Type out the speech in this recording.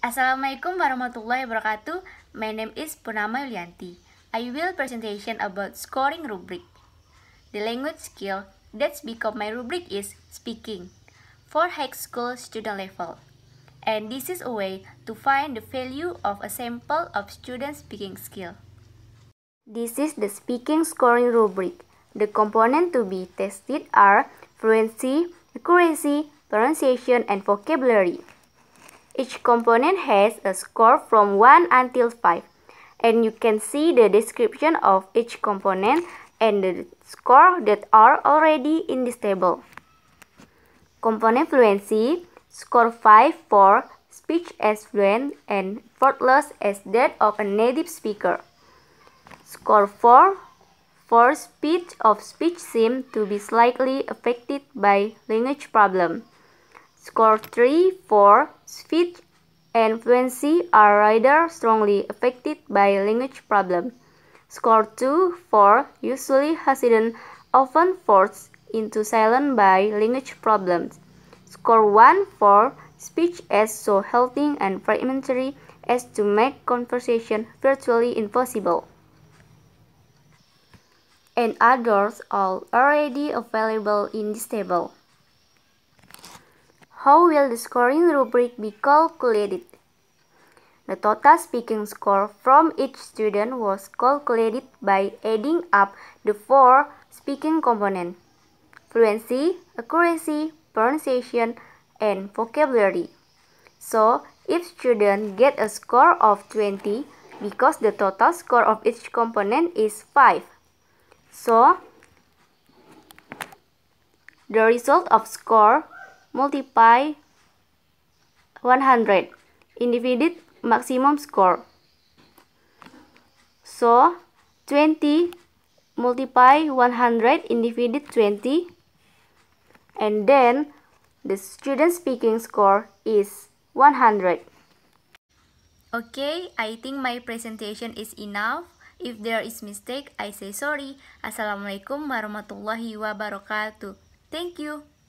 Assalamualaikum warahmatullahi wabarakatuh. My name is Purnama Yulianti. I will presentation about scoring rubric. The language skill that's become my rubric is speaking for high school student level. And this is a way to find the value of a sample of student speaking skill. This is the speaking scoring rubric. The component to be tested are fluency, accuracy, pronunciation, and vocabulary. Each component has a score from 1 until 5 and you can see the description of each component and the score that are already in this table. Component fluency, score 5 for speech as fluent and faultless as that of a native speaker. Score 4 for speech of speech seem to be slightly affected by language problem. Score 3, 4, speech and fluency are rather strongly affected by language problem. Score 2, 4 usually has often forced into silence by language problems. Score 1, 4 speech is so halting and fragmentary as to make conversation virtually impossible. And others are already available in this table. How will the scoring rubric be calculated? The total speaking score from each student was calculated by adding up the four speaking components fluency, accuracy, pronunciation, and vocabulary. So, if student get a score of 20 because the total score of each component is 5. So, the result of score multiply 100 indicated maximum score. So 20 multiply 100 indicated 20 and then the student speaking score is 100. Okay, I think my presentation is enough. If there is mistake, I say sorry. Assalamualaikum warahmatullahi wabarakatuh. Thank you.